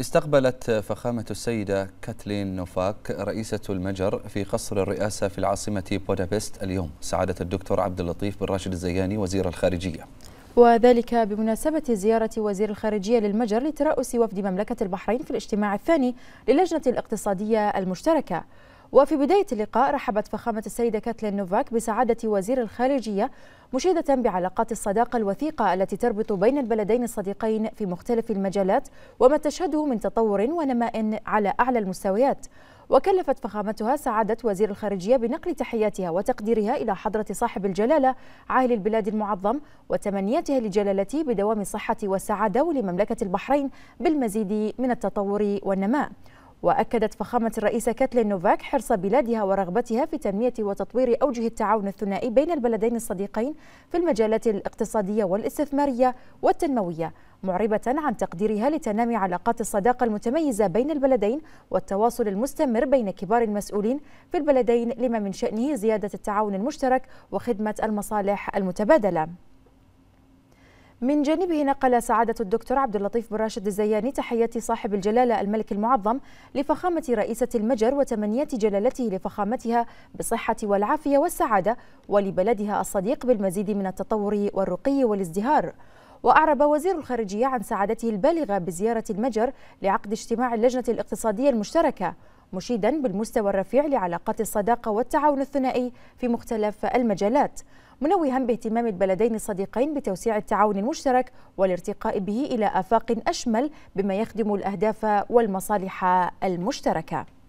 استقبلت فخامة السيدة كاتلين نوفاك رئيسة المجر في قصر الرئاسة في العاصمة بودابست اليوم سعادة الدكتور عبد اللطيف بن راشد الزياني وزير الخارجية وذلك بمناسبة زيارة وزير الخارجية للمجر لترأس وفد مملكة البحرين في الاجتماع الثاني للجنة الاقتصادية المشتركة وفي بداية اللقاء رحبت فخامة السيدة كاتلين نوفاك بسعادة وزير الخارجية مشيدة بعلاقات الصداقة الوثيقة التي تربط بين البلدين الصديقين في مختلف المجالات وما تشهده من تطور ونماء على أعلى المستويات وكلفت فخامتها سعادة وزير الخارجية بنقل تحياتها وتقديرها إلى حضرة صاحب الجلالة عاهل البلاد المعظم وتمنياتها لجلالته بدوام الصحة والسعادة ولمملكة البحرين بالمزيد من التطور والنماء وأكدت فخامة الرئيسة كاتلين نوفاك حرص بلادها ورغبتها في تنمية وتطوير أوجه التعاون الثنائي بين البلدين الصديقين في المجالات الاقتصادية والاستثمارية والتنموية معربة عن تقديرها لتنامي علاقات الصداقة المتميزة بين البلدين والتواصل المستمر بين كبار المسؤولين في البلدين لما من شأنه زيادة التعاون المشترك وخدمة المصالح المتبادلة من جانبه نقل سعادة الدكتور عبد اللطيف بن راشد الزياني تحية صاحب الجلالة الملك المعظم لفخامة رئيسة المجر وتمنيات جلالته لفخامتها بالصحة والعافية والسعادة ولبلدها الصديق بالمزيد من التطور والرقي والازدهار وأعرب وزير الخارجية عن سعادته البالغة بزيارة المجر لعقد اجتماع اللجنة الاقتصادية المشتركة مشيدا بالمستوى الرفيع لعلاقات الصداقة والتعاون الثنائي في مختلف المجالات منوها باهتمام البلدين الصديقين بتوسيع التعاون المشترك والارتقاء به إلى آفاق أشمل بما يخدم الأهداف والمصالح المشتركة